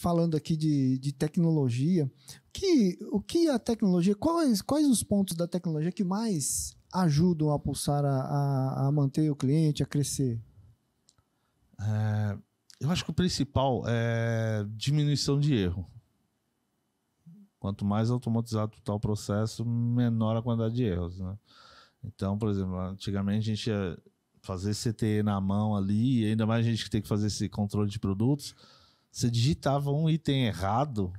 falando aqui de, de tecnologia, que, o que é a tecnologia, quais, quais os pontos da tecnologia que mais ajudam a pulsar, a, a, a manter o cliente, a crescer? É, eu acho que o principal é diminuição de erro. Quanto mais automatizado está o processo, menor a quantidade de erros. Né? Então, por exemplo, antigamente a gente ia fazer CTE na mão ali, e ainda mais a gente que tem que fazer esse controle de produtos você digitava um item errado,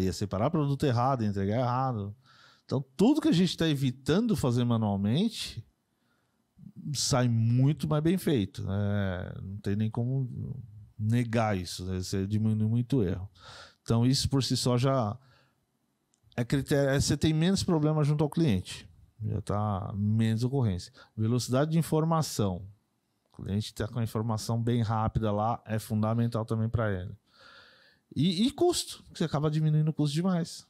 ia separar produto errado, entregar errado. Então, tudo que a gente está evitando fazer manualmente sai muito mais bem feito. Né? Não tem nem como negar isso. Né? Você diminui muito o erro. Então, isso por si só já é critério. É, você tem menos problema junto ao cliente. Já está menos ocorrência. Velocidade de informação. A gente tá com a informação bem rápida lá, é fundamental também para ele. E, e custo, que você acaba diminuindo o custo demais.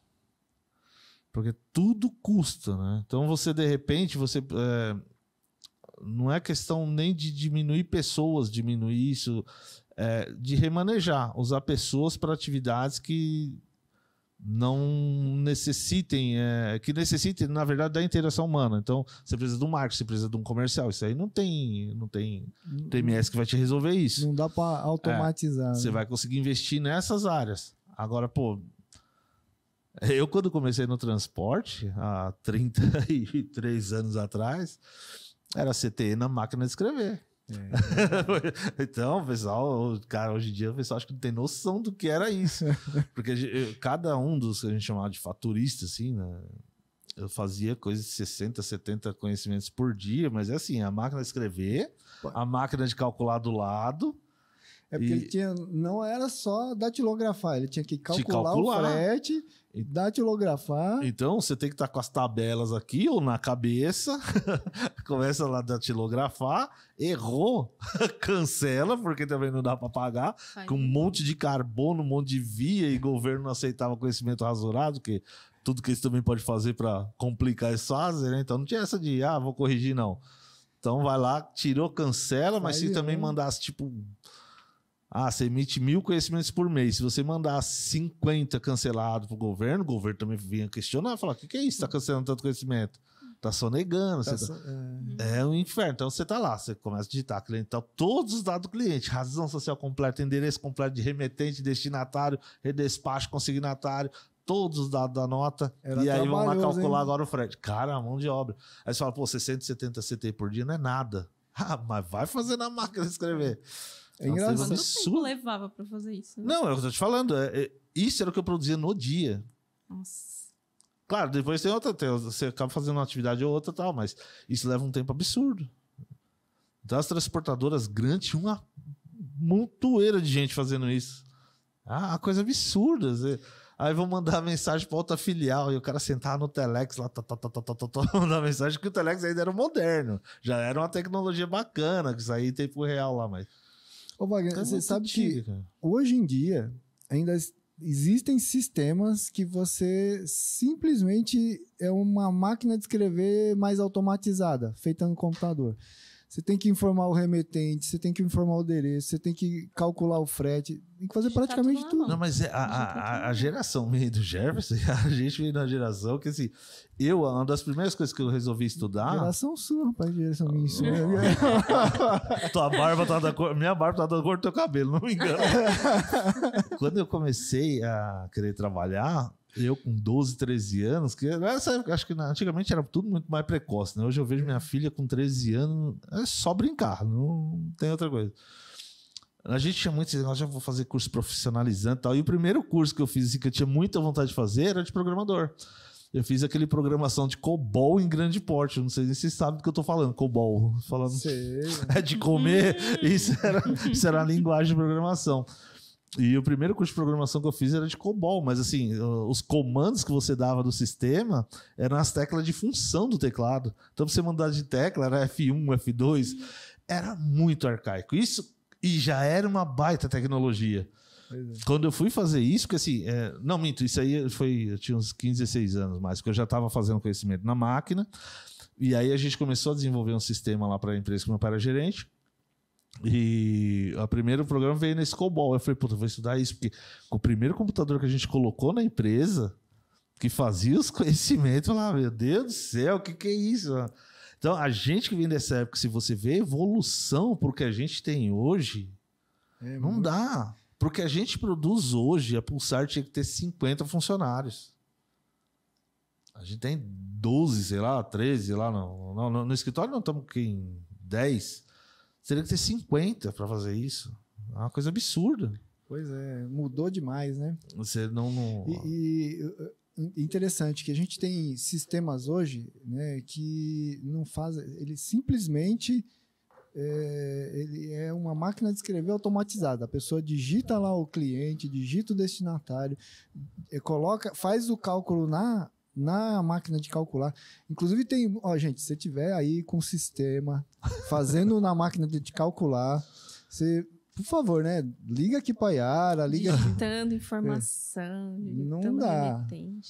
Porque tudo custa, né? Então você, de repente, você. É, não é questão nem de diminuir pessoas, diminuir isso, é, de remanejar, usar pessoas para atividades que não necessitem, é, que necessitem, na verdade, da interação humana. Então, você precisa de um marketing, você precisa de um comercial. Isso aí não tem, não tem TMS que vai te resolver isso. Não dá para é, automatizar. É, você né? vai conseguir investir nessas áreas. Agora, pô, eu quando comecei no transporte, há 33 anos atrás, era CT na máquina de escrever. É. então, pessoal, cara, hoje em dia o pessoal acho que não tem noção do que era isso. Porque cada um dos que a gente chamava de faturista, assim, né? Eu fazia coisa de 60, 70 conhecimentos por dia, mas é assim, a máquina de escrever, a máquina de calcular do lado, é porque e... ele tinha, não era só datilografar, ele tinha que calcular, calcular. o frete, e datilografar. Então, você tem que estar tá com as tabelas aqui ou na cabeça, começa lá datilografar, errou, cancela, porque também não dá para pagar, Ai, com um monte de carbono, um monte de via, e governo não aceitava conhecimento rasurado, que tudo que eles também pode fazer para complicar isso fazem, né? Então não tinha essa de, ah, vou corrigir, não. Então vai lá, tirou, cancela, mas se também mandasse, tipo ah, você emite mil conhecimentos por mês. Se você mandar 50 cancelados para o governo, o governo também vinha questionar, falar: o que, que é isso? Está cancelando tanto conhecimento? está sonegando. Tá tá... É... é um inferno. Então você está lá, você começa a digitar cliente, então, todos os dados do cliente, razão social completa, endereço completo de remetente, destinatário, redespacho, consignatário, todos os dados da nota Era e aí vão lá calcular hein? agora o frete. Cara, mão de obra. Aí você fala, pô, 670 CT por dia não é nada. Ah, mas vai fazer na máquina escrever. É engraçado. Quanto tempo levava pra fazer isso? Né? Não, eu tô te falando. É, é, isso era o que eu produzia no dia. Nossa. Claro, depois tem outra, tem, você acaba fazendo uma atividade ou outra tal, mas isso leva um tempo absurdo. Das então, transportadoras grandes, uma montoeira de gente fazendo isso. Ah, coisa absurda. Você... Aí vão mandar mensagem para outra filial e o cara sentar no Telex lá, tá, tá, tá, tá, tá, tá, tá, mandar mensagem que o Telex ainda era moderno. Já era uma tecnologia bacana, que isso aí tempo real lá, mas. Ô, Wagner, tá você sabe que hoje em dia ainda existem sistemas que você simplesmente é uma máquina de escrever mais automatizada, feita no computador. Você tem que informar o remetente, você tem que informar o endereço, você tem que calcular o frete, tem que fazer tá praticamente tudo, tudo. Não, mas é a, a, a geração meio do Jefferson, a gente veio na geração que assim, eu, uma das primeiras coisas que eu resolvi estudar. Geração sua, rapaz, geração minha. Sua. Tua barba tá da cor, minha barba tá da cor do teu cabelo, não me engano. Quando eu comecei a querer trabalhar, eu com 12, 13 anos, que essa, acho que antigamente era tudo muito mais precoce, né? Hoje eu vejo minha filha com 13 anos, é só brincar, não tem outra coisa. A gente tinha muito esse negócio, ah, já vou fazer curso profissionalizante e tal. E o primeiro curso que eu fiz, assim, que eu tinha muita vontade de fazer, era de programador. Eu fiz aquele programação de COBOL em grande porte. Não sei se vocês sabem do que eu tô falando, COBOL. Falando Sei. é de comer. isso, era, isso era a linguagem de programação. E o primeiro curso de programação que eu fiz era de COBOL, mas assim, os comandos que você dava do sistema eram as teclas de função do teclado. Então, pra você mandar de tecla, era F1, F2, era muito arcaico. Isso e já era uma baita tecnologia. É. Quando eu fui fazer isso, porque assim, é, não minto, isso aí foi, eu tinha uns 15, 16 anos mais, que eu já estava fazendo conhecimento na máquina. E aí a gente começou a desenvolver um sistema lá para a empresa que meu pai era gerente. E o primeiro programa veio nesse cobol Eu falei, puta, vou estudar isso, porque o primeiro computador que a gente colocou na empresa, que fazia os conhecimentos, lá ah, meu Deus do céu, o que, que é isso? Então, a gente que vem dessa época, se você vê a evolução pro que a gente tem hoje, é, não dá dá. Porque a gente produz hoje, a Pulsar tinha que ter 50 funcionários. A gente tem 12, sei lá, 13 lá no, no, no, no escritório, não estamos em 10 teria que ter 50 para fazer isso. É uma coisa absurda. Pois é, mudou demais, né? Você não. não... E, e, interessante que a gente tem sistemas hoje né, que não fazem. Ele simplesmente. É, ele é uma máquina de escrever automatizada. A pessoa digita lá o cliente, digita o destinatário, é, coloca, faz o cálculo na na máquina de calcular. Inclusive tem, ó, gente, se tiver aí com sistema fazendo na máquina de calcular. Você, por favor, né? Liga aqui pra Yara, liga. Digitando é. informação, é. digitando não dá.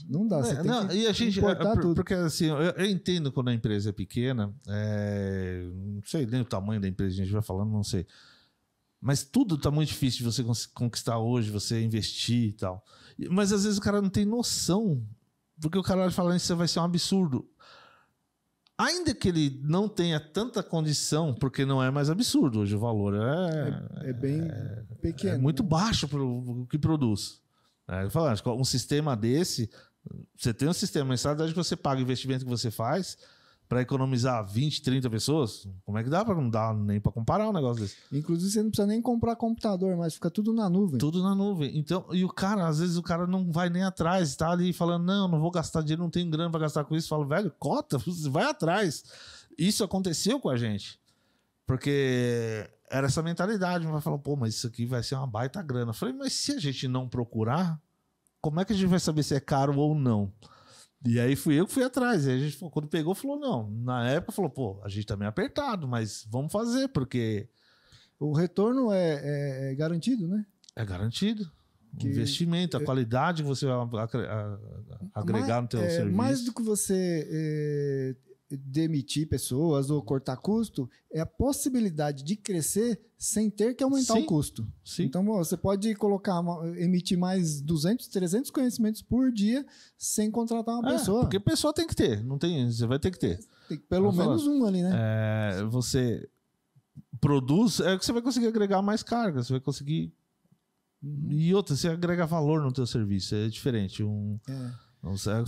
Não dá. Você é, tem não, que e a gente, é, importar é, tudo. Porque assim, eu, eu, entendo quando a empresa é pequena, é, não sei nem o tamanho da empresa, a gente vai falando, não sei. Mas tudo está muito difícil de você conquistar hoje, você investir e tal. Mas às vezes o cara não tem noção, porque o cara vai falar isso vai ser um absurdo. Ainda que ele não tenha tanta condição, porque não é mais absurdo hoje o valor. É, é, é bem é, pequeno. É muito né? baixo para o que produz. É, falando, um sistema desse, você tem um sistema mensal, que você paga o investimento que você faz, para economizar 20, 30 pessoas, como é que dá para não dar nem para comparar um negócio desse? Inclusive você não precisa nem comprar computador, mas fica tudo na nuvem. Tudo na nuvem. Então, e o cara, às vezes o cara não vai nem atrás, tá ali falando: "Não, não vou gastar dinheiro, não tenho grana para gastar com isso". Falo: "Velho, cota, vai atrás". Isso aconteceu com a gente. Porque era essa mentalidade, vai falar: "Pô, mas isso aqui vai ser uma baita grana". Eu falei: "Mas se a gente não procurar, como é que a gente vai saber se é caro ou não?" E aí fui eu que fui atrás. E a gente, quando pegou, falou: não, na época falou, pô, a gente tá meio apertado, mas vamos fazer, porque. O retorno é, é, é garantido, né? É garantido. Que... O investimento, a é qualidade que você vai agregar mais, no teu é, serviço. Mais do que você é, demitir pessoas ou uhum. cortar custo é a possibilidade de crescer sem ter que aumentar sim, o custo. Sim. Então você pode colocar emitir mais 200, 300 conhecimentos por dia sem contratar uma é, pessoa. Porque pessoa tem que ter, não tem, você vai ter que ter. Tem pelo menos falar. um ali, né? É, você produz, é que você vai conseguir agregar mais carga, você vai conseguir uhum. e outra, você agrega valor no teu serviço, é diferente. Um é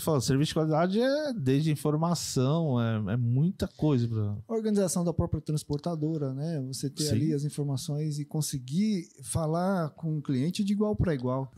Falo, serviço de qualidade é desde informação, é, é muita coisa. Pra... Organização da própria transportadora, né? Você ter Sim. ali as informações e conseguir falar com o cliente de igual para igual.